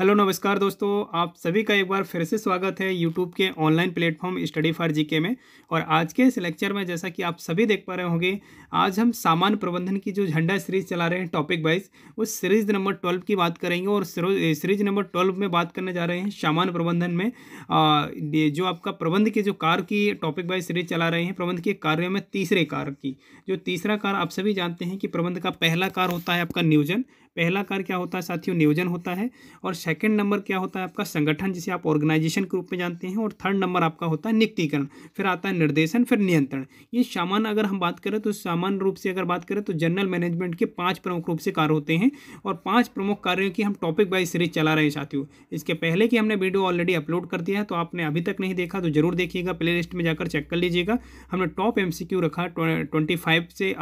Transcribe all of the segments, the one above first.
hello नमस्कार दोस्तों आप सभी का एक बार फिर से स्वागत है यूट्यूब के online platform study for GK में और आज के इस लेक्चर में जैसा कि आप सभी देख पा रहे होंगे आज हम सामान्य प्रबंधन की जो झंडा सीरीज चला रहे हैं टॉपिक वाइज उस सीरीज नंबर ट्वेल्व की बात करेंगे और सीरीज नंबर ट्वेल्व में बात करने जा रहे हैं सामान्य प्रबंधन में जो आपका प्रबंध के जो कार की टॉपिक वाइज सीरीज चला रहे हैं प्रबंध के कार्यों में तीसरे कार की जो तीसरा कार आप सभी जानते हैं कि प्रबंध का पहला कार होता है आपका नियोजन पहला कार्य क्या होता है साथियों नियोजन होता है और सेकंड नंबर क्या होता है आपका संगठन जिसे आप ऑर्गेनाइजेशन के रूप में जानते हैं और थर्ड नंबर आपका होता है नियुक्तिकरण फिर आता है निर्देशन फिर नियंत्रण ये सामान्य अगर हम बात करें तो सामान्य रूप से अगर बात करें तो जनरल मैनेजमेंट के पाँच प्रमुख रूप से कार्य होते हैं और पाँच प्रमुख कार्यों की हम टॉपिक वाइज सीरीज चला रहे हैं साथियों इसके पहले की हमने वीडियो ऑलरेडी अपलोड कर दिया है तो आपने अभी तक नहीं देखा तो जरूर देखिएगा प्ले लिस्ट में जाकर चेक कर लीजिएगा हमने टॉप एम रखा ट्वेंटी से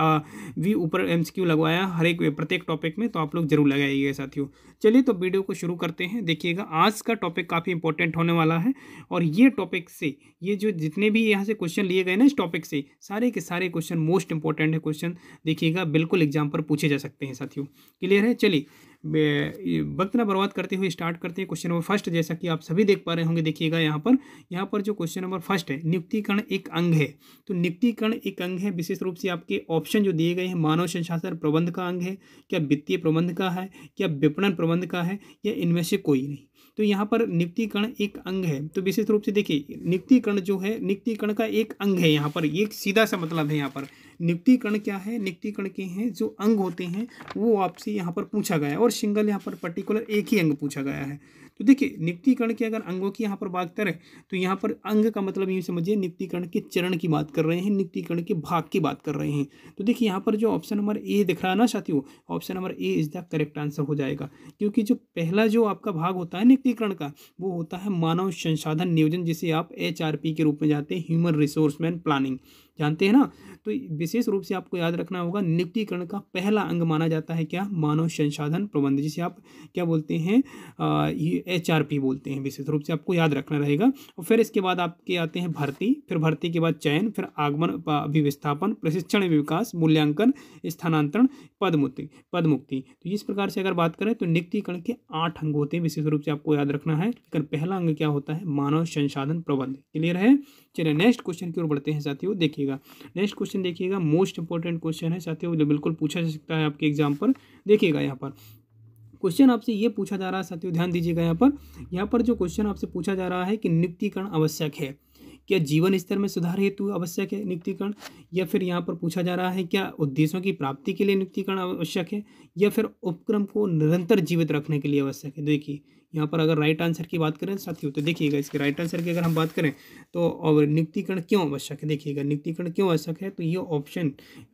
वी ऊपर एम लगवाया हर एक प्रत्येक टॉपिक में तो आप लोग जरूर लगाइएगा साथियों चलिए तो वीडियो को शुरू करते हैं देखिएगा आज का टॉपिक काफ़ी इंपॉर्टेंट होने वाला है और ये टॉपिक से ये जो जितने भी यहाँ से क्वेश्चन लिए गए ना इस टॉपिक से सारे के सारे क्वेश्चन मोस्ट इंपॉर्टेंट है क्वेश्चन देखिएगा बिल्कुल एग्जाम पर पूछे जा सकते हैं साथियों क्लियर है चलिए वक्त ना बर्बाद करते हुए स्टार्ट करते हैं क्वेश्चन नंबर फर्स्ट जैसा कि आप सभी देख पा रहे होंगे देखिएगा यहाँ पर यहाँ पर जो क्वेश्चन नंबर फर्स्ट है नियुक्तिकरण एक अंग है तो नियुक्तिकरण एक अंग है विशेष रूप से आपके ऑप्शन जो दिए गए हैं मानव संसाधन प्रबंध का अंग है क्या वित्तीय प्रबंध का है क्या विपणन प्रबंध का है या इनमें से कोई नहीं तो यहाँ पर नियुक्तिकरण एक अंग है तो विशेष रूप से देखिए नियुक्तिकरण जो है नियुक्तिकरण का एक अंग है यहाँ पर ये सीधा सा मतलब है यहाँ पर नियुक्तिकरण क्या है नियुक्तिकरण के हैं जो अंग होते हैं वो आपसे यहाँ पर पूछा गया है और सिंगल यहाँ पर पर्टिकुलर एक ही अंग पूछा गया है तो देखिए नियुक्तिकरण के अगर अंगों की यहाँ पर बात करें तो यहाँ पर अंग का मतलब यूँ समझिए नियुक्तिकरण के चरण की बात कर रहे हैं नियुक्तिकरण के भाग की बात कर रहे हैं तो देखिए यहाँ पर जो ऑप्शन नंबर ए दिख रहा है ना साथियों option number A is the correct answer हो जाएगा क्योंकि जो पहला जो आपका भाग होता है नियुक्तिकरण का वो होता है मानव संसाधन नियोजन जिसे आप एच के रूप में जाते हैं ह्यूमन रिसोर्स मैन प्लानिंग जानते हैं ना तो विशेष रूप से आपको याद रखना होगा नियुक्तिकरण का पहला अंग माना जाता है क्या मानव संसाधन प्रबंध जिसे आप क्या बोलते हैं एच आर पी बोलते हैं विशेष रूप से आपको याद रखना रहेगा और फिर इसके बाद आपके आते हैं भर्ती फिर भर्ती के बाद चयन फिर आगमन अभिविस्थापन प्रशिक्षण विकास मूल्यांकन स्थानांतरण पदमुक्ति पदमुक्ति तो इस प्रकार से अगर बात करें तो नियुक्तिकरण के आठ अंग होते हैं विशेष रूप से आपको याद रखना है लेकिन पहला अंग क्या होता है मानव संसाधन प्रबंध क्लियर है चलिए नेक्स्ट क्वेश्चन की ओर बढ़ते हैं साथियों देखिएगा नेक्स्ट क्वेश्चन देखिएगा मोस्ट इंपॉर्टेंट क्वेश्चन है साथियों जो बिल्कुल पूछा जा सकता है आपके एग्जाम पर देखिएगा यहाँ पर क्वेश्चन आपसे ये पूछा जा रहा है साथियों ध्यान दीजिएगा यहाँ पर यहाँ पर जो क्वेश्चन आपसे पूछा जा रहा है कि नियुक्तिकरण आवश्यक है क्या जीवन स्तर में सुधार हेतु आवश्यक है नियुक्तिकरण या फिर यहाँ पर पूछा जा रहा है क्या उद्देश्यों की प्राप्ति के लिए नियुक्तिकरण आवश्यक है या फिर उपक्रम को निरंतर जीवित रखने के लिए आवश्यक है देखिए यहाँ पर अगर राइट आंसर की बात करें साथियों तो देखिएगा इसके राइट आंसर की अगर हम बात करें तो और नियुक्तिकरण क्यों आवश्यक है देखिएगा नियुक्तिकरण क्यों आवश्यक है तो ये ऑप्शन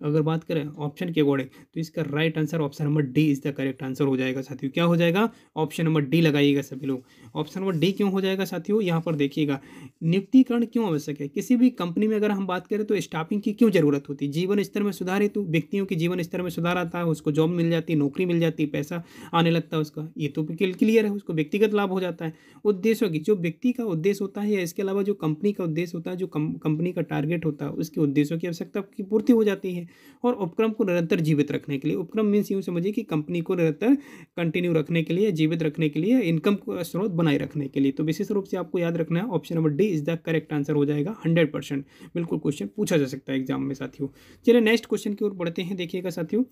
अगर बात करें ऑप्शन के अकॉर्डिंग तो इसका right answer option number D is the correct answer हो जाएगा साथियों क्या हो जाएगा ऑप्शन नंबर डी लगाइएगा सभी लोग ऑप्शन नंबर डी क्यों हो जाएगा साथियों यहाँ पर देखिएगा नियुक्तिकरण क्यों आवश्यक है किसी भी कंपनी में अगर हम बात करें तो स्टाफिंग की क्यों जरूरत होती है जीवन स्तर में सुधार हेतु व्यक्तियों के जीवन स्तर में सुधार आता है उसको जॉब मिल जाती है नौकरी मिल जाती है पैसा आने लगता है उसका ये तो क्लियर है उसको व्यक्तिगत लाभ हो जाता है उद्देश्यों की जो व्यक्ति का उद्देश्य होता है या इसके अलावा जो कंपनी का उद्देश्य होता है जो कंपनी का टारगेट होता है उसके उद्देश्यों की आवश्यकता की पूर्ति हो जाती है और उपक्रम को निरंतर जीवित रखने के लिए उपक्रम मीन्स यूँ समझिए कि कंपनी को निरंतर कंटिन्यू रखने के लिए जीवित रखने के लिए इनकम का स्रोत बनाए रखने के लिए तो विशेष रूप से आपको याद रखना है option number D is the correct answer हो जाएगा हंड्रेड परसेंट बिल्कुल क्वेश्चन पूछा जा सकता है एग्जाम में साथियों चलिए नेक्स्ट क्वेश्चन की ओर बढ़ते हैं देखिएगा साथियों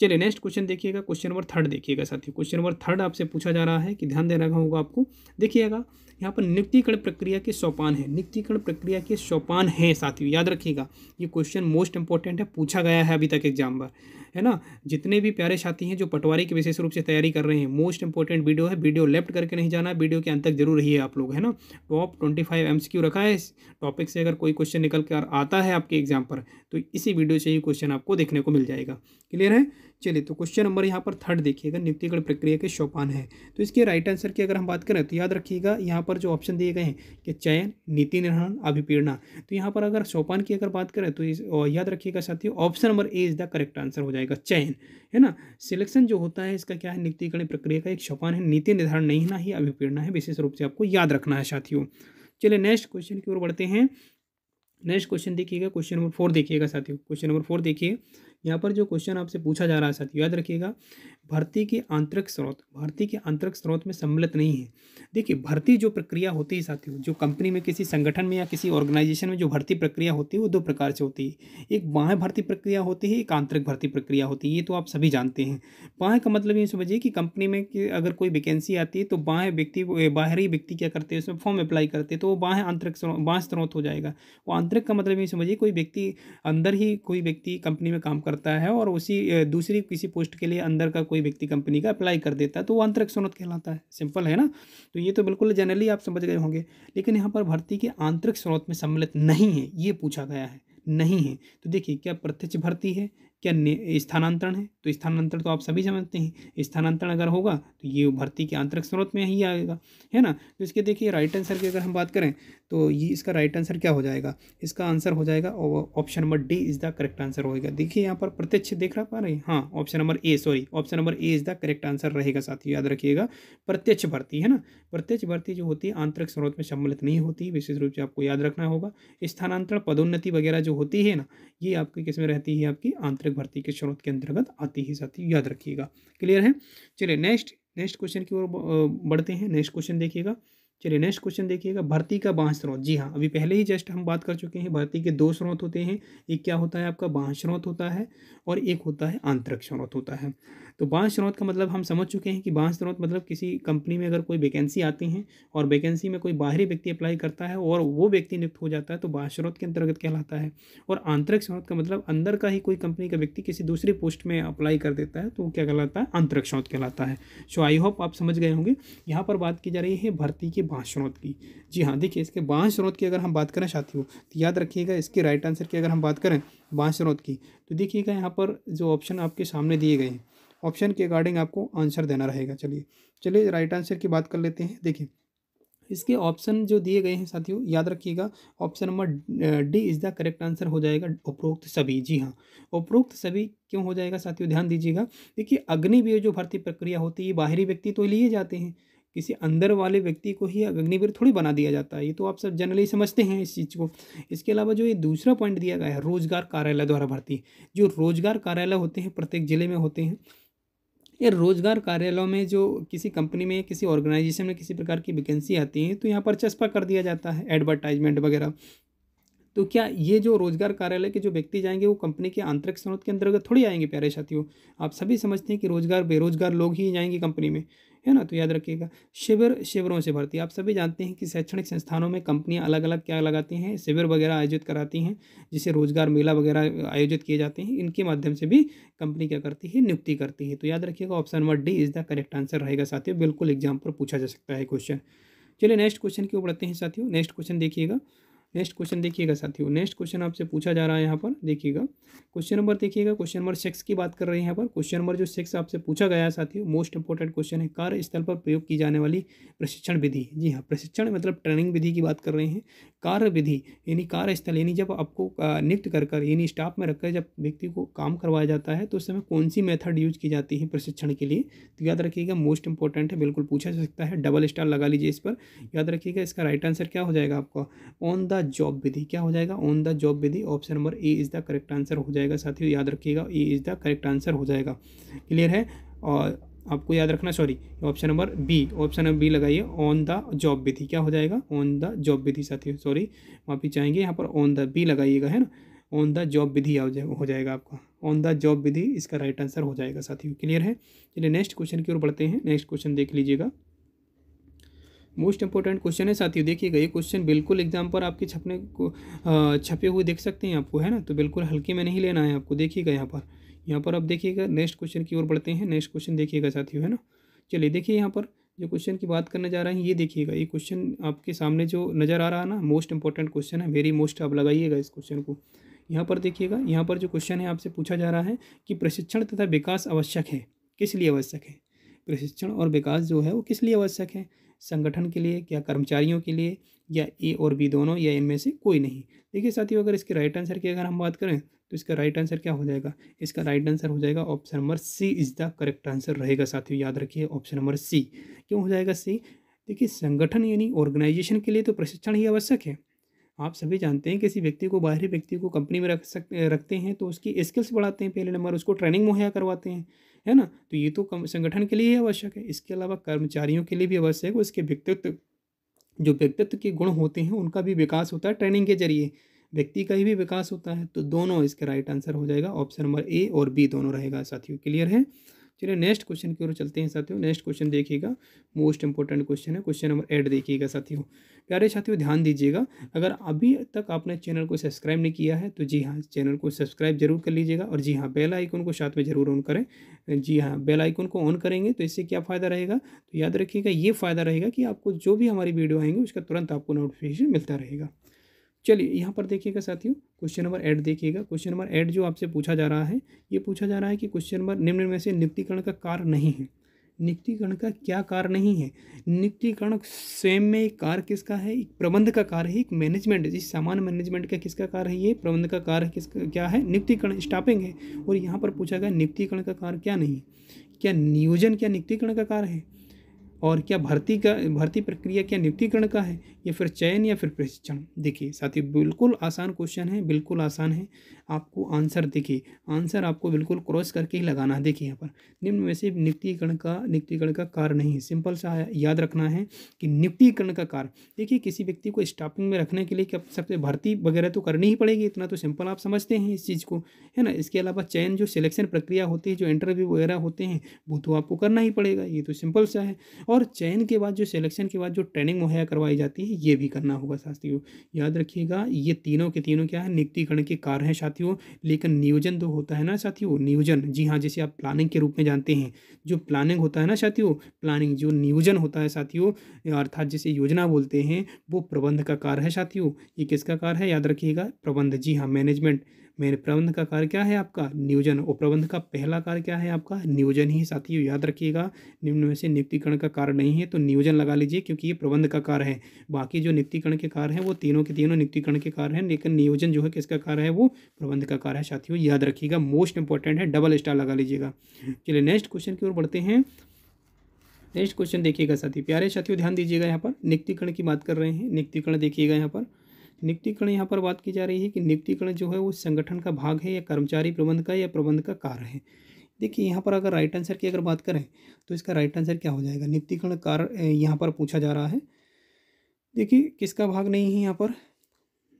चलिए नेक्स्ट क्वेश्चन देखिएगा क्वेश्चन नंबर थर्ड देखिएगा साथियों क्वेश्चन नंबर थर्ड आपसे पूछा जा रहा है कि ध्यान देना होगा आपको देखिएगा यहाँ पर नियुक्तिकरण प्रक्रिया के सोपान है नियुक्तिकरण प्रक्रिया के सोपान हैं साथियों याद रखिएगा ये क्वेश्चन मोस्ट इंपॉर्टेंट है पूछा गया है अभी तक एग्जाम पर है ना जितने भी प्यारे साथी हैं जो पटवारी के विशेष रूप से तैयारी कर रहे हैं मोस्ट इंपॉर्टेंट वीडियो है वीडियो लेफ्ट करके नहीं जाना वीडियो के अंत तक जरूर रही आप लोग है ना टॉप ट्वेंटी फाइव क्यू रखा है इस टॉपिक से अगर कोई क्वेश्चन निकल कर आता है आपके एग्जाम पर तो इसी वीडियो से ही क्वेश्चन आपको देखने को मिल जाएगा क्लियर है चलिए तो क्वेश्चन नंबर यहाँ पर थर्ड देखिएगा नियुक्तिकरण प्रक्रिया के शोपान है तो इसके राइट आंसर की अगर हम बात करें तो याद रखिएगा यहाँ पर जो ऑप्शन दिए गए हैं कि चयन नीति निर्धारण अभिपीड़ना तो यहाँ पर अगर सोपान की अगर बात करें तो याद रखिएगा साथियों option number A is the correct answer हो जाएगा चयन है ना सिलेक्शन जो होता है इसका क्या है नियुक्तिकरण प्रक्रिया का एक शोपान है नीति निर्धारण नहीं ना ही अभिपीड़ना है विशेष रूप से आपको याद रखना है साथियों चलिए नेक्स्ट क्वेश्चन की ओर बढ़ते हैं नेक्स्ट क्वेश्चन देखिएगा क्वेश्चन नंबर फोर देखिएगा साथियों क्वेश्चन नंबर फोर देखिए यहाँ पर जो क्वेश्चन आपसे पूछा जा रहा है साथियों याद रखिएगा भर्ती के आंतरिक स्रोत भर्ती के आंतरिक स्रोत में सम्मिलित नहीं है देखिए भर्ती जो प्रक्रिया होती है साथियों जो कंपनी में किसी संगठन में या किसी ऑर्गेनाइजेशन में जो भर्ती प्रक्रिया होती है वो दो प्रकार से होती है एक बाह्य भर्ती प्रक्रिया होती है एक आंतरिक भर्ती प्रक्रिया होती है ये तो आप सभी जानते हैं बाह्य का मतलब ये समझिए कि कंपनी में अगर कोई वैकेंसी आती है तो बाह्य व्यक्ति बाहरी व्यक्ति क्या करते हैं उसमें फॉर्म अप्लाई करते हैं तो वो बाह्य आंतरिक बाह्य स्रोत हो जाएगा वो आंतरिक का मतलब ये समझिए कोई व्यक्ति अंदर ही कोई व्यक्ति कंपनी में काम करता है और उसी दूसरी किसी पोस्ट के लिए अंदर का कोई व्यक्ति कंपनी का अप्लाई कर देता है तो वो आंतरिक स्रोत कहलाता है सिंपल है ना तो ये तो बिल्कुल जनरली आप समझ गए होंगे लेकिन यहाँ पर भर्ती के आंतरिक स्रोत में सम्मिलित नहीं है ये पूछा गया है नहीं है तो देखिए क्या प्रत्यक्ष भर्ती है क्या स्थानांतरण है तो स्थानांतरण तो आप सभी समझते हैं स्थानांतरण अगर होगा तो ये भर्ती के आंतरिक स्रोत में ही आएगा है ना तो इसके देखिए राइट आंसर की अगर हम बात करें तो ये इसका राइट आंसर क्या हो जाएगा इसका आंसर हो जाएगा option number D is the correct answer होगा देखिए यहाँ पर प्रत्यक्ष देख रहा पा रहे हैं हाँ option number A sorry option number A is the correct answer रहेगा साथियों याद रखिएगा प्रत्यक्ष भर्ती है ना प्रत्यक्ष भर्ती जो होती है आंतरिक स्रोत में सम्मिलित नहीं होती विशेष रूप से आपको याद रखना होगा स्थानांतरण पदोन्नति वगैरह जो होती है ना ये आपकी किस में रहती है आपकी आंतरिक शिक्षक भर्ती के स्रोत के अंतर्गत आती ही साथी याद रखिएगा क्लियर है चलिए नेक्स्ट नेक्स्ट क्वेश्चन की ओर बढ़ते हैं नेक्स्ट क्वेश्चन देखिएगा चलिए नेक्स्ट क्वेश्चन देखिएगा भर्ती का बाँह स्रोत जी हाँ अभी पहले ही जस्ट हम बात कर चुके हैं भर्ती के दो स्रोत होते हैं एक क्या होता है आपका बाँस स्रोत होता है और एक होता है आंतरिक स्रोत होता है तो बाँस स्रोत का मतलब हम समझ चुके हैं कि बाँस स्रोत मतलब किसी कंपनी में अगर कोई वैकेंसी आती है और वैकेंसी में कोई बाहरी व्यक्ति अप्लाई करता है और वो व्यक्ति नियुक्त हो जाता है तो बाँस स्रोत के अंतर्गत कहलाता है और आंतरिक स्रोत का मतलब अंदर का ही कोई कंपनी का व्यक्ति किसी दूसरी पोस्ट में अप्लाई कर देता है तो वो क्या कहलाता है आंतरिक स्रोत कहलाता है सो आई होप आप समझ गए होंगे यहाँ पर बात की जा रही है भर्ती के बाँस स्रोत की जी हाँ देखिए इसके बाँस स्रोत की अगर हम बात करें साथियों तो याद रखिएगा इसके राइट आंसर की अगर हम बात करें बाँस स्रोत की तो देखिएगा यहाँ पर जो ऑप्शन आपके सामने दिए गए हैं ऑप्शन के अकॉर्डिंग आपको आंसर देना रहेगा चलिए चलिए राइट आंसर की बात कर लेते हैं देखिए इसके ऑप्शन जो दिए गए हैं साथियों याद रखिएगा option number D is the correct answer हो जाएगा उपरोक्त सभी जी हाँ उपरोक्त सभी क्यों हो जाएगा साथियों ध्यान दीजिएगा देखिए अग्निवीर जो भर्ती प्रक्रिया होती है बाहरी व्यक्ति तो लिए जाते हैं किसी अंदर वाले व्यक्ति को ही अग्निवीर थोड़ी बना दिया जाता है ये तो आप सब जनरली समझते हैं इस चीज़ को इसके अलावा जो ये दूसरा पॉइंट दिया गया है रोजगार कार्यालय द्वारा भर्ती जो रोजगार कार्यालय होते हैं प्रत्येक ज़िले में होते हैं ये रोजगार कार्यालयों में जो किसी कंपनी में किसी ऑर्गेनाइजेशन में किसी प्रकार की वैकेंसी आती है तो यहाँ पर चस्पा कर दिया जाता है एडवर्टाइजमेंट वगैरह तो क्या ये जो रोजगार कार्यालय के जो व्यक्ति जाएंगे वो कंपनी के आंतरिक स्रोत के अंतर्गत थोड़ी आएंगे प्यारे साथियों आप सभी समझते हैं कि रोजगार बेरोजगार लोग ही जाएंगे कंपनी में है ना तो याद रखिएगा शिविर शिविरों से भर्ती आप सभी जानते हैं कि शैक्षणिक संस्थानों में कंपनियां अलग अलग क्या लगाती हैं शिविर वगैरह आयोजित कराती हैं जिसे रोजगार मेला वगैरह आयोजित किए जाते हैं इनके माध्यम से भी कंपनी क्या करती है नियुक्ति करती है तो याद रखिएगा option number D is the correct answer रहेगा साथियों बिल्कुल एग्जाम पर पूछा जा सकता है क्वेश्चन चलिए नेक्स्ट क्वेश्चन की ओर बढ़ते हैं साथियों नेक्स्ट क्वेश्चन देखिएगा नेक्स्ट क्वेश्चन देखिएगा साथियों नेक्स्ट क्वेश्चन आपसे पूछा जा रहा है यहाँ पर देखिएगा क्वेश्चन नंबर देखिएगा क्वेश्चन नंबर सिक्स की बात कर रहे हैं यहाँ पर क्वेश्चन नंबर जो सिक्स आपसे पूछा गया है साथियों मोस्ट इंपॉर्टेंट क्वेश्चन है स्थल पर प्रयोग की जाने वाली प्रशिक्षण विधि जी हाँ प्रशिक्षण मतलब ट्रेनिंग विधि की बात कर रहे हैं कार्य विधि यानी कार्यस्थल यानी जब आपको नियुक्त कर कर यानी स्टाफ में रखकर जब व्यक्ति को काम करवाया जाता है तो उस समय कौन सी मेथड यूज की जाती है प्रशिक्षण के लिए तो याद रखिएगा मोस्ट इंपॉर्टेंट है बिल्कुल पूछा जा सकता है डबल स्टार लगा लीजिए इस पर याद रखिएगा इसका राइट आंसर क्या हो जाएगा आपका ऑन द जॉब विधि क्या हो जाएगा ऑन द जॉब विधि option number A is the correct answer हो जाएगा साथियों याद रखिएगा A is the correct answer हो जाएगा क्लियर है और आपको याद रखना sorry option number B option number B लगाइए ऑन द जॉब विधि क्या हो जाएगा ऑन द जॉब विधि साथियों सॉरी माफी चाहेंगे यहाँ पर ऑन द बी लगाइएगा है ना ऑन द जॉब विधि हो जाएगा आपका ऑन द जॉब विधि इसका राइट आंसर हो जाएगा साथियों क्लियर है चलिए नेक्स्ट क्वेश्चन की ओर बढ़ते हैं नेक्स्ट क्वेश्चन देख लीजिएगा मोस्ट इंपॉर्टेंट क्वेश्चन है साथियों देखिएगा ये क्वेश्चन बिल्कुल एग्जाम पर आपके छपने को छपे हुए देख सकते हैं आपको है ना तो बिल्कुल हल्के में नहीं लेना है आपको देखिएगा यहाँ पर यहाँ पर आप देखिएगा नेक्स्ट क्वेश्चन की ओर बढ़ते हैं नेक्स्ट क्वेश्चन देखिएगा साथियों है ना चलिए देखिए यहाँ पर जो क्वेश्चन की बात करने जा रहे हैं ये देखिएगा ये क्वेश्चन आपके सामने जो नज़र आ रहा है ना मोस्ट इंपॉर्टेंट क्वेश्चन है वेरी मोस्ट आप लगाइएगा इस क्वेश्चन को यहाँ पर देखिएगा यहाँ पर जो क्वेश्चन है आपसे पूछा जा रहा है कि प्रशिक्षण तथा विकास आवश्यक है किस लिए आवश्यक है प्रशिक्षण और विकास जो है वो किस लिए आवश्यक है संगठन के लिए क्या कर्मचारियों के लिए या ए और बी दोनों या इनमें से कोई नहीं देखिए साथियों अगर इसके राइट आंसर की अगर हम बात करें तो इसका राइट आंसर क्या हो जाएगा इसका राइट आंसर हो जाएगा option number C is the correct answer रहेगा साथियों याद रखिए ऑप्शन नंबर सी क्यों हो जाएगा सी देखिए संगठन यानी ऑर्गेनाइजेशन के लिए तो प्रशिक्षण ही आवश्यक है आप सभी जानते हैं किसी व्यक्ति को बाहरी व्यक्ति को कंपनी में रख सकते रखते हैं तो उसकी स्किल्स बढ़ाते हैं पहले नंबर उसको ट्रेनिंग मुहैया करवाते हैं है ना तो ये तो संगठन के लिए ही आवश्यक है इसके अलावा कर्मचारियों के लिए भी आवश्यक है उसके व्यक्तित्व जो व्यक्तित्व के गुण होते हैं उनका भी विकास होता है ट्रेनिंग के जरिए व्यक्ति का ही भी विकास होता है तो दोनों इसका राइट आंसर हो जाएगा ऑप्शन नंबर ए और बी दोनों रहेगा साथियों क्लियर है चलिए नेक्स्ट क्वेश्चन की ओर चलते हैं साथियों नेक्स्ट क्वेश्चन देखिएगा मोस्ट इंपॉर्टेंट क्वेश्चन है क्वेश्चन नंबर एट देखिएगा साथियों प्यारे साथियों ध्यान दीजिएगा अगर अभी तक आपने चैनल को सब्सक्राइब नहीं किया है तो जी हाँ चैनल को सब्सक्राइब जरूर कर लीजिएगा और जी हाँ बेल आइकन को साथ में जरूर ऑन करें जी हाँ बेल आइकन को ऑन करेंगे तो इससे क्या फ़ायदा रहेगा तो याद रखिएगा ये फ़ायदा रहेगा कि आपको जो भी हमारी वीडियो आएंगे उसका तुरंत आपको नोटिफिकेशन मिलता रहेगा चलिए यहाँ पर देखिएगा साथियों क्वेश्चन नंबर एट देखिएगा क्वेश्चन नंबर एट जो आपसे पूछा जा रहा है ये पूछा जा रहा है कि क्वेश्चन नंबर निम्न में से नियुक्तिकरण का कार नहीं है नियुक्तिकरण का क्या कार नहीं है नियुक्तिकरण स्वयं में एक कार किसका है एक प्रबंध का कार है एक मैनेजमेंट जिस सामान मैनेजमेंट का किसका कार है ये प्रबंध का कार किसका क्या है नियुक्तिकरण स्टाफिंग है और यहाँ पर पूछा गया नियुक्तिकरण का कार क्या नहीं क्या नियोजन क्या नियुक्तिकरण का कार है और क्या भर्ती का भर्ती प्रक्रिया क्या नियुक्तिकरण का है या फिर चयन या फिर प्रशिक्षण देखिए साथी बिल्कुल आसान क्वेश्चन है बिल्कुल आसान है आपको आंसर देखिए आंसर आपको बिल्कुल क्रॉस करके ही लगाना है देखिए यहाँ पर निम्न में से नियुक्तिकरण का नियुक्तिकरण का कार्य नहीं है सिंपल सा याद रखना है कि नियुक्तिकरण का कार्य देखिए किसी व्यक्ति को स्टाफिंग में रखने के लिए क्या सबसे भर्ती वगैरह तो करनी ही पड़ेगी इतना तो सिंपल आप समझते हैं इस चीज़ को है ना इसके अलावा चयन जो सिलेक्शन प्रक्रिया होती है जो इंटरव्यू वगैरह होते हैं वो तो आपको करना ही पड़ेगा ये तो सिंपल सा है और चयन के बाद जो सिलेक्शन के बाद जो ट्रेनिंग मुहैया करवाई जाती है ये भी करना होगा साथियों याद रखिएगा ये तीनों के तीनों क्या है नियुक्तिकरण के कार्य हैं साथियों लेकिन नियोजन तो होता है ना साथियों नियोजन जी हाँ जैसे आप प्लानिंग के रूप में जानते हैं जो प्लानिंग होता है ना साथियों प्लानिंग जो नियोजन होता है साथियों अर्थात जिसे योजना बोलते हैं वो प्रबंध का कार्य है साथियों ये किसका कार्य है याद रखिएगा प्रबंध जी हाँ मैनेजमेंट मेन प्रबंध का कार्य क्या है आपका नियोजन और प्रबंध का पहला कार्य क्या है आपका नियोजन ही साथियों याद रखिएगा निम्न में से नियुक्तिकरण का कार्य नहीं है तो नियोजन लगा लीजिए क्योंकि ये प्रबंध का कार्य है बाकी जो नियुक्तिकरण के कार्य हैं वो तीनों के तीनों नियुक्तिकरण के कार्य हैं लेकिन नियोजन जो है किसका कार्य है वो प्रबंध का कार्य है साथियों याद रखिएगा मोस्ट इंपॉर्टेंट है डबल स्टार लगा लीजिएगा चलिए नेक्स्ट क्वेश्चन की ओर बढ़ते हैं नेक्स्ट क्वेश्चन देखिएगा साथी प्यारे साथियों ध्यान दीजिएगा यहाँ पर नियुक्तिकरण की बात कर रहे हैं नियुक्तिकरण देखिएगा यहाँ पर नियुक्तिकरण यहाँ पर बात की जा रही है कि नियुक्तिकरण जो है वो संगठन का भाग है या कर्मचारी प्रबंध का या प्रबंध का कार्य है देखिए यहाँ पर अगर राइट आंसर की अगर बात करें तो इसका राइट आंसर क्या हो जाएगा नियुक्तिकरण कार्य यहाँ पर पूछा जा रहा है देखिए किसका भाग नहीं है यहाँ पर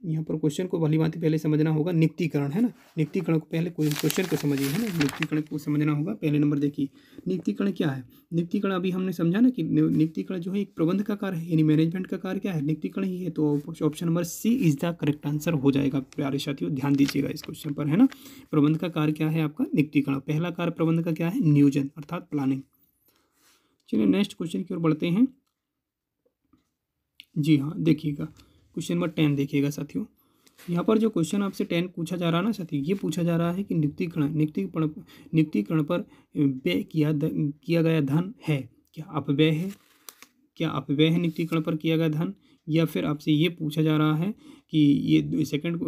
यहाँ पर क्वेश्चन को भली बात पहले समझना होगा नियुक्तिकरण है ना नियुक्तिकरण को पहले क्वेश्चन को समझिए है ना नियुक्तिकरण को समझना होगा पहले नंबर देखिए नियुक्तिकरण क्या है नियुक्तिकरण अभी हमने समझा ना कि नियुक्तिकरण जो है एक प्रबंध का कार्य है यानी मैनेजमेंट का कार्य क्या है नियुक्तिकरण ही है तो option number C is the correct answer हो जाएगा प्यारे साथियों ध्यान दीजिएगा इस क्वेश्चन पर है ना प्रबंध का कार्य क्या है आपका नियुक्तिकरण पहला कार्य प्रबंध का क्या है नियोजन अर्थात प्लानिंग चलिए नेक्स्ट क्वेश्चन की ओर बढ़ते हैं जी हाँ देखिएगा क्वेश्चन नंबर टेन देखिएगा साथियों यहाँ पर जो क्वेश्चन आपसे टेन पूछा जा रहा है ना साथी ये पूछा जा रहा है कि नियुक्तिकरण नियुक्तिकरण नियुक्तिकरण पर व्यय किया द, किया गया धन है क्या अपव्यय है क्या अपव्यय है नियुक्तिकरण पर किया गया धन या फिर आपसे ये पूछा जा रहा है कि ये सेकंड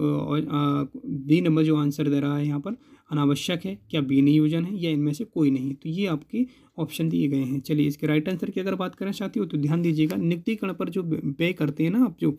बी नंबर जो आंसर दे रहा है यहाँ पर अनावश्यक है क्या बी नियोजन है या इनमें से कोई नहीं तो ये आपके ऑप्शन दिए गए हैं चलिए इसके राइट आंसर की अगर बात करें साथियों तो ध्यान दीजिएगा नियुक्तिकरण पर जो व्यय करते हैं ना आप जो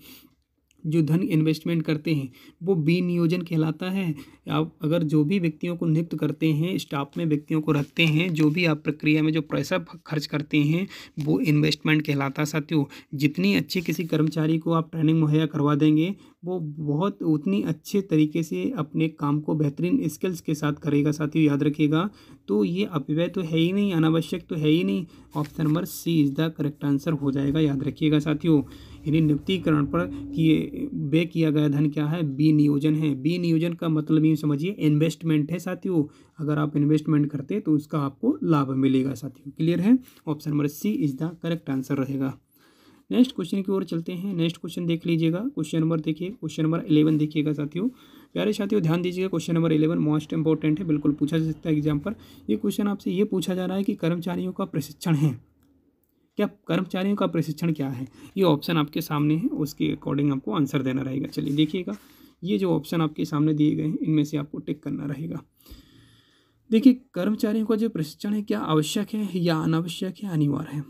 जो धन इन्वेस्टमेंट करते हैं वो विनियोजन कहलाता है आप अगर जो भी व्यक्तियों को नियुक्त करते हैं स्टाफ में व्यक्तियों को रखते हैं जो भी आप प्रक्रिया में जो पैसा खर्च करते हैं वो इन्वेस्टमेंट कहलाता है साथियों जितनी अच्छी किसी कर्मचारी को आप ट्रेनिंग मुहैया करवा देंगे वो बहुत उतनी अच्छे तरीके से अपने काम को बेहतरीन स्किल्स के साथ करेगा साथियों याद रखिएगा तो ये अपव्यय तो है ही नहीं अनावश्यक तो है ही नहीं option number C is the correct answer हो जाएगा याद रखिएगा साथियों यानी नियुक्तिकरण पर किए वे किया गया धन क्या है बी नियोजन है बी नियोजन का मतलब ये समझिए इन्वेस्टमेंट है साथियों अगर आप इन्वेस्टमेंट करते तो उसका आपको लाभ मिलेगा साथियों क्लियर है option number C is the correct answer रहेगा नेक्स्ट क्वेश्चन की ओर चलते हैं नेक्स्ट क्वेश्चन देख लीजिएगा क्वेश्चन नंबर देखिए क्वेश्चन नंबर इलेवन देखिएगा साथियों प्यारे साथियों ध्यान दीजिएगा question number eleven most important है बिल्कुल पूछा जा सकता है एग्जाम पर ये क्वेश्चन आपसे ये पूछा जा रहा है कि कर्मचारियों का प्रशिक्षण है क्या कर्मचारियों का प्रशिक्षण क्या है ये ऑप्शन आपके सामने है उसके अकॉर्डिंग आपको आंसर देना रहेगा चलिए देखिएगा ये जो ऑप्शन आपके सामने दिए गए हैं इनमें से आपको टिक करना रहेगा देखिए कर्मचारियों का जो प्रशिक्षण है क्या आवश्यक है या अनावश्यक है अनिवार्य है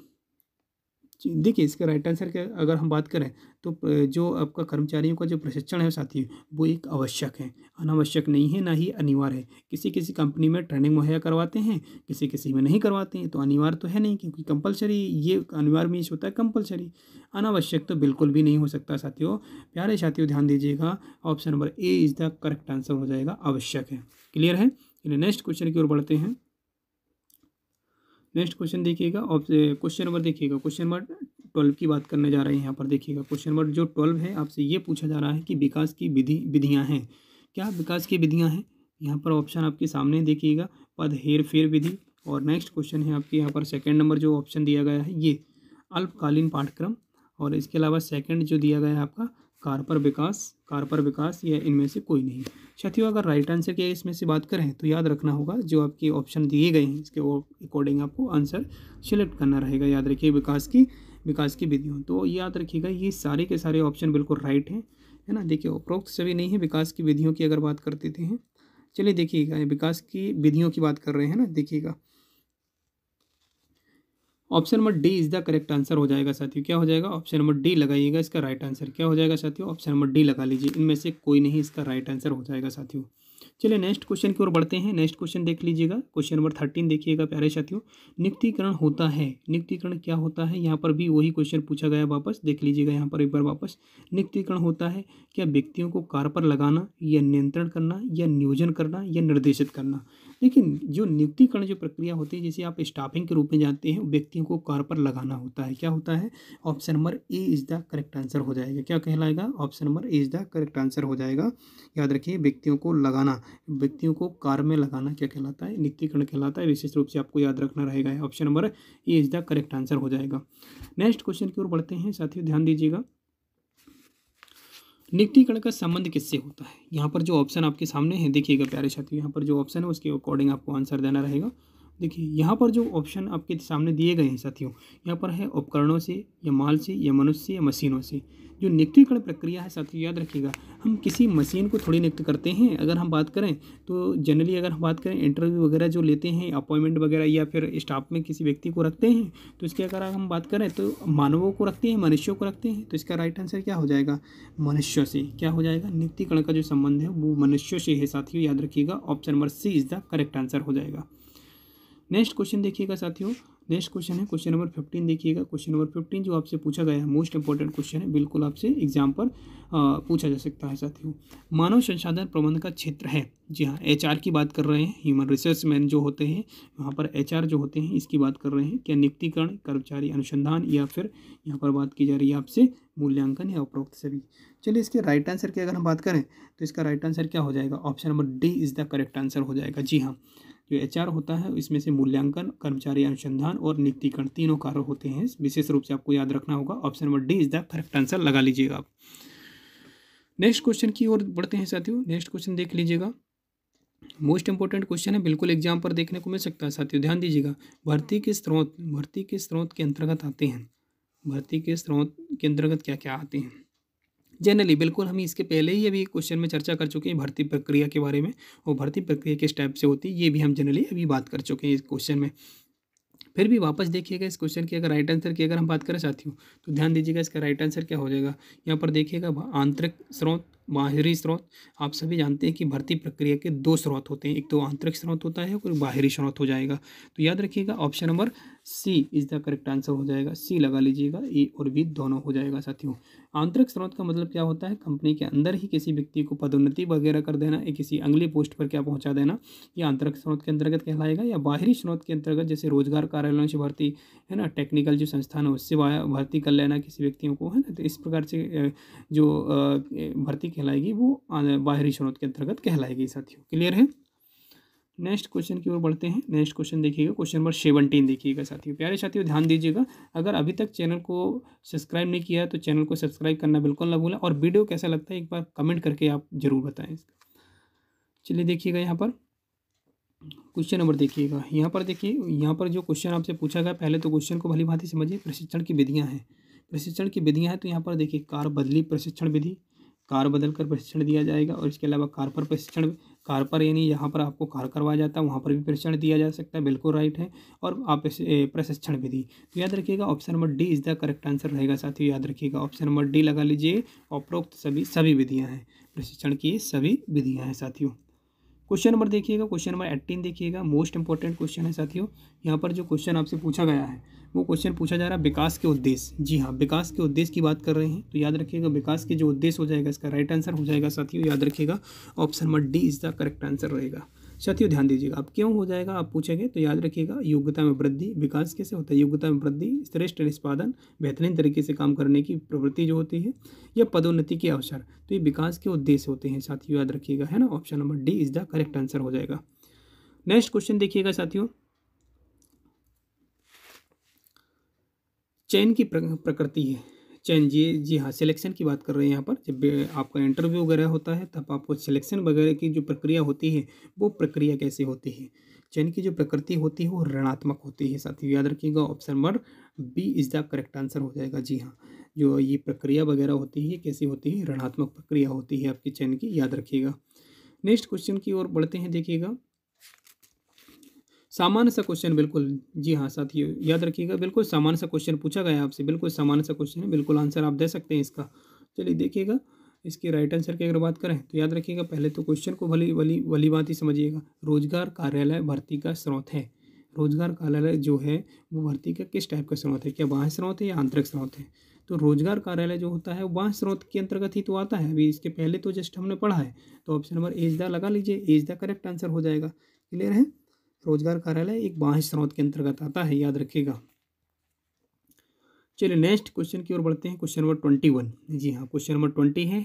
देखिए इसका राइट आंसर के अगर हम बात करें तो जो आपका कर्मचारियों का जो प्रशिक्षण है साथी वो एक आवश्यक है अनावश्यक नहीं है ना ही अनिवार्य है किसी किसी कंपनी में ट्रेनिंग मुहैया करवाते हैं किसी किसी में नहीं करवाते हैं तो अनिवार्य तो है नहीं क्योंकि कंपलसरी ये अनिवार्य में होता है कंपलसरी अनावश्यक तो बिल्कुल भी नहीं हो सकता साथियों प्यारे साथियों ध्यान दीजिएगा option number A is the correct answer हो जाएगा आवश्यक है क्लियर है नेक्स्ट क्वेश्चन की ओर बढ़ते हैं नेक्स्ट क्वेश्चन देखिएगा क्वेश्चन नंबर देखिएगा क्वेश्चन नंबर ट्वेल्व की बात करने जा रहे हैं यहाँ पर देखिएगा क्वेश्चन नंबर जो ट्वेल्व है आपसे ये पूछा जा रहा है कि विकास की विधि विधियाँ हैं क्या विकास की विधियाँ हैं यहाँ पर ऑप्शन आपके सामने देखिएगा पद हेर फेर विधि और नेक्स्ट क्वेश्चन है आपके यहाँ पर सेकेंड नंबर जो ऑप्शन दिया गया है ये अल्पकालीन पाठ्यक्रम और इसके अलावा सेकेंड जो दिया गया है आपका कार पर विकास कार पर विकास या इनमें से कोई नहीं साथियों अगर राइट आंसर की इसमें से बात करें तो याद रखना होगा जो आपके ऑप्शन दिए गए हैं इसके अकॉर्डिंग आपको आंसर सेलेक्ट करना रहेगा याद रखिए विकास की विकास की विधियों तो याद रखिएगा ये सारे के सारे ऑप्शन बिल्कुल राइट हैं है ना देखिए उपरोक्त सभी नहीं है विकास की विधियों की अगर बात करते थे चलिए देखिएगा विकास की विधियों की बात कर रहे हैं ना देखिएगा option number D is the correct answer हो जाएगा साथियों क्या हो जाएगा ऑप्शन नंबर डी लगाइएगा इसका राइट आंसर क्या हो जाएगा साथियों ऑप्शन नंबर डी लगा लीजिए इनमें से कोई नहीं इसका राइट आंसर हो जाएगा साथियों चलिए नेक्स्ट क्वेश्चन की ओर बढ़ते हैं नेक्स्ट क्वेश्चन देख लीजिएगा क्वेश्चन नंबर थर्टीन देखिएगा प्यारे साथियों नियुक्तिकरण होता है नियुक्तिकरण क्या होता है यहाँ पर भी वही क्वेश्चन पूछा गया वापस देख लीजिएगा यहाँ पर एक बार वापस नियुक्तिकरण होता है क्या व्यक्तियों को कार पर लगाना या नियंत्रण करना या नियोजन करना या निर्देशित करना लेकिन जो नियुक्तिकरण जो प्रक्रिया होती है जिसे आप स्टाफिंग के रूप में जानते हैं व्यक्तियों को कार पर लगाना होता है क्या होता है option number A is the correct answer हो जाएगा क्या कहलाएगा option number A is the correct answer हो जाएगा याद रखिए व्यक्तियों को लगाना व्यक्तियों को कार में लगाना क्या कहलाता है नियुक्तिकरण कहलाता है विशेष रूप से आपको याद रखना रहेगा option number A is the correct answer हो जाएगा नेक्स्ट क्वेश्चन की ओर बढ़ते हैं साथियों ध्यान दीजिएगा निकटीकरण का संबंध किससे होता है यहाँ पर जो ऑप्शन आपके सामने है देखिएगा प्यारे छात्र यहाँ पर जो ऑप्शन है उसके अकॉर्डिंग आपको आंसर देना रहेगा देखिए यहाँ पर जो ऑप्शन आपके सामने दिए गए हैं साथियों यहाँ पर है उपकरणों से या माल से या मनुष्य से या मशीनों से जो नियुक्तिकरण प्रक्रिया है साथियों याद रखिएगा हम किसी मशीन को थोड़ी नियुक्त करते हैं अगर हम बात करें तो जनरली अगर हम बात करें इंटरव्यू वगैरह जो लेते हैं अपॉइंटमेंट वगैरह या फिर स्टाफ में किसी व्यक्ति को रखते हैं तो इसके अगर हम बात करें तो मानवों को रखते हैं मनुष्यों को रखते हैं तो इसका राइट आंसर क्या हो जाएगा मनुष्यों से क्या हो जाएगा नियुक्तिकरण का जो संबंध है वो मनुष्यों से है साथियों याद रखिएगा option number C is the correct answer हो जाएगा नेक्स्ट क्वेश्चन देखिएगा साथियों नेक्स्ट क्वेश्चन है क्वेश्चन नंबर फिफ्टीन देखिएगा क्वेश्चन नंबर फिफ्टीन जो आपसे पूछा गया है मोस्ट इंपॉर्टेंट क्वेश्चन है बिल्कुल आपसे एग्जाम पर आ, पूछा जा सकता है साथियों मानव संसाधन प्रबंधन का क्षेत्र है जी हाँ एच की बात कर रहे हैं ह्यूमन रिसोर्स मैन जो होते हैं वहाँ पर एच जो होते हैं इसकी बात कर रहे हैं क्या नियुक्तिकरण कर्मचारी अनुसंधान या फिर यहाँ पर बात की जा रही है आपसे मूल्यांकन या उपरोक्त सभी चलिए इसके राइट आंसर की अगर हम बात करें तो इसका राइट आंसर क्या हो जाएगा option number D is the correct answer हो जाएगा जी हाँ जो एच होता है इसमें से मूल्यांकन कर्मचारी अनुसंधान और नियुक्तिकरण तीनों कार्य होते हैं विशेष रूप से आपको याद रखना होगा option number D is the correct answer लगा लीजिएगा आप नेक्स्ट क्वेश्चन की ओर बढ़ते हैं साथियों नेक्स्ट क्वेश्चन देख लीजिएगा मोस्ट इंपॉर्टेंट क्वेश्चन है बिल्कुल एग्जाम पर देखने को मिल सकता है साथियों ध्यान दीजिएगा भर्ती के स्रोत भर्ती के स्रोत के अंतर्गत आते हैं भर्ती के स्रोत के अंतर्गत क्या क्या आते हैं जनरली बिल्कुल हम इसके पहले ही अभी क्वेश्चन में चर्चा कर चुके हैं भर्ती प्रक्रिया के बारे में और भर्ती प्रक्रिया किस टाइप से होती है ये भी हम जनरली अभी बात कर चुके हैं इस क्वेश्चन में फिर भी वापस देखिएगा इस क्वेश्चन की अगर राइट आंसर की अगर हम बात करें साथियों तो ध्यान दीजिएगा इसका राइट आंसर क्या हो जाएगा यहाँ पर देखिएगा आंतरिक स्रोत बाहरी स्रोत आप सभी जानते हैं कि भर्ती प्रक्रिया के दो स्रोत होते हैं एक तो आंतरिक स्रोत होता है और बाहरी स्रोत हो जाएगा तो याद रखिएगा option number C is the correct answer हो जाएगा सी लगा लीजिएगा ए और बी दोनों हो जाएगा साथियों आंतरिक स्रोत का मतलब क्या होता है कंपनी के अंदर ही किसी व्यक्ति को पदोन्नति वगैरह कर देना या किसी अंगली पोस्ट पर क्या पहुंचा देना ये आंतरिक स्रोत के अंतर्गत कहलाएगा या बाहरी स्रोत के अंतर्गत जैसे रोजगार कार्यालयों से भर्ती है ना टेक्निकल जो संस्थान है उससे भर्ती कर लेना किसी व्यक्तियों को है ना तो इस प्रकार से जो भर्ती कहलाएगी वो बाहरी स्रोत के अंतर्गत कहलाएगी साथियों क्लियर है नेक्स्ट क्वेश्चन की ओर बढ़ते हैं नेक्स्ट क्वेश्चन देखिएगा क्वेश्चन नंबर सेवनटीन देखिएगा साथियों प्यारे साथियों ध्यान दीजिएगा अगर अभी तक चैनल को सब्सक्राइब नहीं किया तो चैनल को सब्सक्राइब करना बिल्कुल ना भूलें और वीडियो कैसा लगता है एक बार कमेंट करके आप जरूर बताएं चलिए देखिएगा यहाँ पर क्वेश्चन नंबर देखिएगा यहाँ पर देखिए यहाँ पर जो क्वेश्चन आपसे पूछा गया पहले तो क्वेश्चन को भली भांति समझिए प्रशिक्षण की विधियाँ हैं प्रशिक्षण की विधियाँ हैं तो यहाँ पर देखिए कार बदली प्रशिक्षण विधि कार बदल कर प्रशिक्षण दिया जाएगा और इसके अलावा कार पर प्रशिक्षण कार पर यानी यहाँ पर आपको कार करवाया जाता है वहाँ पर भी प्रशिक्षण दिया जा सकता है बिल्कुल राइट है और आप प्रशिक्षण विधि तो याद रखिएगा option number D is the correct answer रहेगा साथियों याद रखिएगा ऑप्शन नंबर डी लगा लीजिए उपरोक्त सभी सभी विधियाँ हैं प्रशिक्षण की सभी विधियाँ हैं साथियों क्वेश्चन नंबर देखिएगा क्वेश्चन नंबर एट्टीन देखिएगा मोस्ट इंपॉर्टेंट क्वेश्चन है साथियों यहाँ पर जो क्वेश्चन आपसे पूछा गया है वो क्वेश्चन पूछा जा रहा है विकास के उद्देश्य जी हाँ विकास के उद्देश्य की बात कर रहे हैं तो याद रखिएगा विकास के जो उद्देश्य हो जाएगा इसका राइट आंसर हो जाएगा साथियों याद रखिएगा option number D is the correct answer रहेगा साथियों ध्यान दीजिएगा अब क्यों हो जाएगा आप पूछेंगे तो याद रखिएगा योग्यता में वृद्धि विकास कैसे होता है योग्यता में वृद्धि श्रेष्ठ निष्पादन बेहतरीन तरीके से काम करने की प्रवृत्ति जो होती है या पदोन्नति के अवसर तो ये विकास के उद्देश्य होते हैं साथियों याद रखिएगा है ना option number D is the correct answer हो जाएगा नेक्स्ट क्वेश्चन देखिएगा साथियों चयन की प्रकृति है चयन जी जी हाँ सिलेक्शन की बात कर रहे हैं यहाँ पर जब आपका इंटरव्यू वगैरह होता है तब आपको सिलेक्शन वगैरह की जो प्रक्रिया होती है वो प्रक्रिया कैसे होती है चयन की जो प्रकृति होती है वो ऋणात्मक होती है साथ ही याद रखिएगा option number B is the correct answer हो जाएगा जी हाँ जो ये प्रक्रिया वगैरह होती है कैसी होती है ऋणात्मक प्रक्रिया होती है आपके चयन की याद रखिएगा नेक्स्ट क्वेश्चन की ओर बढ़ते हैं देखिएगा सामान्य सा क्वेश्चन बिल्कुल जी हाँ साथियों याद रखिएगा बिल्कुल सामान्य सा क्वेश्चन पूछा गया आपसे बिल्कुल सामान्य सा क्वेश्चन है बिल्कुल आंसर आप दे सकते हैं इसका चलिए देखिएगा इसके राइट आंसर की अगर बात करें तो याद रखिएगा पहले तो क्वेश्चन को भली वली वली बात ही समझिएगा रोजगार कार्यालय भर्ती का स्रोत है रोजगार कार्यालय जो है वो भर्ती का किस टाइप का स्रोत है क्या बाह्य स्रोत है या आंतरिक स्रोत है तो रोजगार कार्यालय जो होता है वह स्रोत के अंतर्गत ही तो आता है अभी इसके पहले तो जस्ट हमने पढ़ा है तो ऑप्शन नंबर एज द लगा लीजिए एज द करेक्ट आंसर हो जाएगा क्लियर है रोजगार कार्यालय एक बाह्य स्रोत के अंतर्गत आता है याद रखिएगा चलिए नेक्स्ट क्वेश्चन की ओर बढ़ते हैं क्वेश्चन नंबर ट्वेंटी वन जी हाँ क्वेश्चन नंबर ट्वेंटी है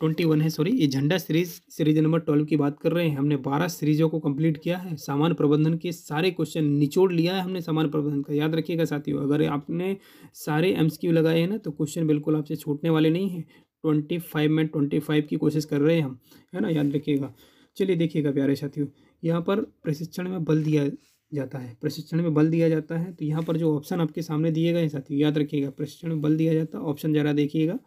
ट्वेंटी वन है सॉरी ये झंडा सीरीज सीरीज नंबर ट्वेल्व की बात कर रहे हैं हमने बारह सीरीजों को कंप्लीट किया है सामान प्रबंधन के सारे क्वेश्चन निचोड़ लिया है हमने सामान प्रबंधन का याद रखिएगा साथियों अगर आपने सारे एम्स क्यू लगाए हैं ना तो क्वेश्चन बिल्कुल आपसे छूटने वाले नहीं हैं ट्वेंटी फाइव में ट्वेंटी फाइव की कोशिश कर रहे हैं हम है ना याद रखिएगा चलिए देखिएगा प्यारे साथियों यहाँ पर प्रशिक्षण में बल दिया जाता है प्रशिक्षण में बल दिया जाता है तो यहाँ पर जो ऑप्शन आपके सामने दिए गए हैं साथियों याद रखिएगा प्रशिक्षण में बल दिया जाता है ऑप्शन ज़रा देखिएगा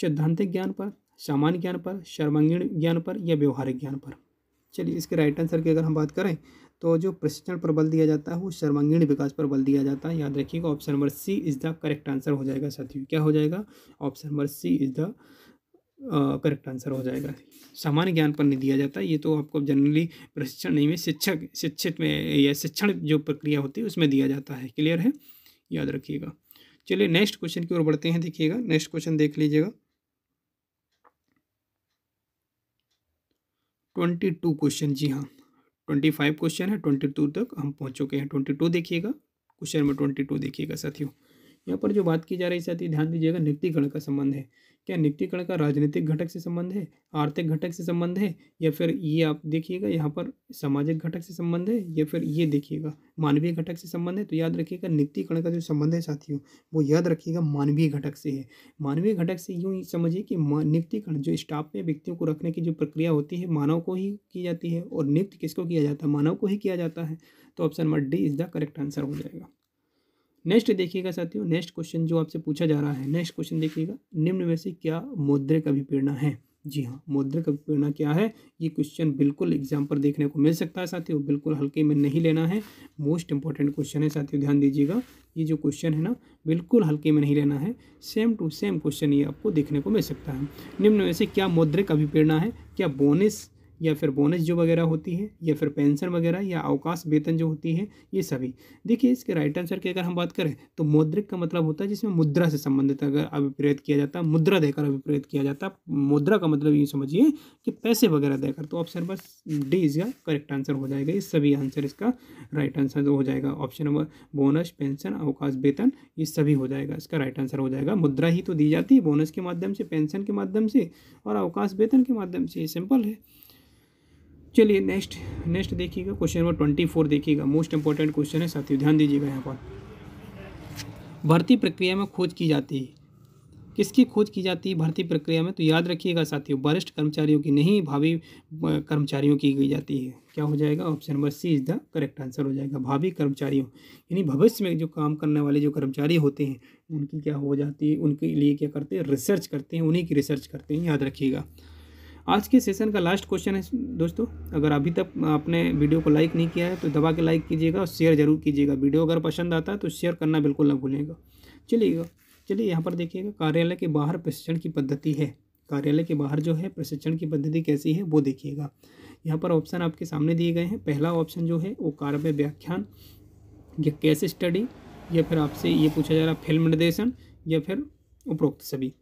सिद्धांतिक ज्ञान पर सामान्य ज्ञान पर सर्वांगीण ज्ञान पर या व्यवहारिक ज्ञान पर चलिए इसके राइट आंसर की अगर हम बात करें तो जो प्रशिक्षण पर बल दिया जाता है वो सर्वांगीण विकास पर बल दिया जाता है याद रखिएगा option number C is the correct answer हो जाएगा साथियों क्या हो जाएगा option number C is the correct answer हो जाएगा सामान्य ज्ञान पर नहीं दिया जाता ये तो आपको जनरली प्रशिक्षण नहीं में शिक्षक शिक्षित में या शिक्षण जो प्रक्रिया होती है उसमें दिया जाता है क्लियर है याद रखिएगा चलिए नेक्स्ट क्वेश्चन की ओर बढ़ते हैं देखिएगा नेक्स्ट क्वेश्चन देख लीजिएगा ट्वेंटी टू क्वेश्चन जी हाँ ट्वेंटी फाइव क्वेश्चन है ट्वेंटी टू तक हम पहुंच चुके हैं ट्वेंटी टू देखिएगा क्वेश्चन नंबर ट्वेंटी टू देखिएगा साथियों यहाँ पर जो बात की जा रही है साथी ध्यान दीजिएगा नित्यकरण का संबंध है क्या निक्तीकरण का राजनीतिक घटक से संबंध है आर्थिक घटक से संबंध है या फिर ये आप देखिएगा यहाँ पर सामाजिक घटक से संबंध है या फिर ये देखिएगा मानवीय घटक से संबंध है तो याद रखिएगा निक्तीकरण का जो संबंध है साथियों वो याद रखिएगा मानवीय घटक से है मानवीय घटक से यूँ समझिए कि नियुक्तिकरण जो स्टाफ में व्यक्तियों को रखने की जो प्रक्रिया होती है मानव को ही की जाती है और नियुक्त किसको किया जाता है मानव को ही किया जाता है तो option number D is the correct answer हो जाएगा नेक्स्ट देखिएगा साथियों नेक्स्ट क्वेश्चन जो आपसे पूछा जा रहा है नेक्स्ट क्वेश्चन देखिएगा निम्न में से क्या मौद्रिक अभिप्रेरणा है जी हाँ मौद्रिक अभिप्रेरणा क्या है ये क्वेश्चन बिल्कुल एग्जाम पर देखने को मिल सकता है साथियों बिल्कुल हल्के में नहीं लेना है मोस्ट इंपॉर्टेंट क्वेश्चन है साथियों ध्यान दीजिएगा ये जो क्वेश्चन है ना बिल्कुल हल्के में नहीं लेना है सेम टू सेम क्वेश्चन ये आपको देखने को मिल सकता है निम्न में से क्या मौद्रिक अभिप्रेरणा है क्या बोनस या फिर बोनस जो वगैरह होती है या फिर पेंशन वगैरह या अवकाश वेतन जो होती है ये सभी देखिए इसके राइट आंसर की अगर हम बात करें तो मौद्रिक का मतलब होता है जिसमें मुद्रा से संबंधित अगर अभिप्रेत किया जाता है मुद्रा देकर अभिप्रेत किया जाता मुद्रा का मतलब ये समझिए कि पैसे वगैरह देकर तो ऑप्शन नंबर डी इसका करेक्ट आंसर हो जाएगा ये सभी आंसर इसका राइट आंसर हो जाएगा ऑप्शन नंबर बोनस पेंशन अवकाश वेतन ये सभी हो जाएगा इसका राइट आंसर हो जाएगा मुद्रा ही तो दी जाती है बोनस के माध्यम से पेंशन के माध्यम से और अवकाश वेतन के माध्यम से ये सिंपल है चलिए नेक्स्ट नेक्स्ट देखिएगा क्वेश्चन नंबर ट्वेंटी फोर देखिएगा मोस्ट इंपॉर्टेंट क्वेश्चन है साथियों ध्यान दीजिएगा यहाँ पर भर्ती प्रक्रिया में खोज की जाती है किसकी खोज की जाती है भर्ती प्रक्रिया में तो याद रखिएगा साथियों वरिष्ठ कर्मचारियों की नहीं भावी कर्मचारियों की की जाती है क्या हो जाएगा option number C is the correct answer हो जाएगा भावी कर्मचारियों यानी भविष्य में जो काम करने वाले जो कर्मचारी होते हैं उनकी क्या हो जाती है उनके लिए क्या करते हैं रिसर्च करते हैं उन्हीं की रिसर्च करते हैं याद रखिएगा आज के सेशन का लास्ट क्वेश्चन है दोस्तों अगर अभी तक आपने वीडियो को लाइक नहीं किया है तो दबा के लाइक कीजिएगा और शेयर जरूर कीजिएगा वीडियो अगर पसंद आता है तो शेयर करना बिल्कुल ना भूलेगा चलिएगा चलिए यहाँ पर देखिएगा कार्यालय के बाहर प्रशिक्षण की पद्धति है कार्यालय के बाहर जो है प्रशिक्षण की पद्धति कैसी है वो देखिएगा यहाँ पर ऑप्शन आपके सामने दिए गए हैं पहला ऑप्शन जो है वो कार्य व्याख्यान या कैसे स्टडी या फिर आपसे ये पूछा जा रहा फिल्म निर्देशन या फिर उपरोक्त सभी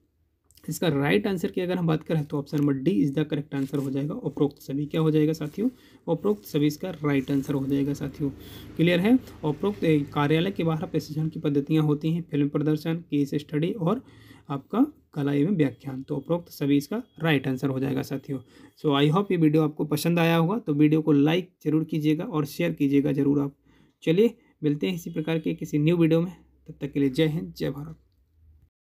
तो इसका राइट आंसर की अगर हम बात करें तो option number D is the correct answer हो जाएगा उपरोक्त सभी क्या हो जाएगा साथियों उपरोक्त सभी इसका राइट आंसर हो जाएगा साथियों क्लियर है उपरोक्त कार्यालय के बाहर प्रशिक्षण की पद्धतियाँ होती हैं फिल्म प्रदर्शन केस स्टडी और आपका कला एवं व्याख्यान तो उपरोक्त सभी इसका राइट आंसर हो जाएगा साथियों सो आई होप ये वीडियो आपको पसंद आया होगा तो वीडियो को लाइक जरूर कीजिएगा और शेयर कीजिएगा जरूर आप चलिए मिलते हैं इसी प्रकार के किसी न्यू वीडियो में तब तक के लिए जय हिंद जय भारत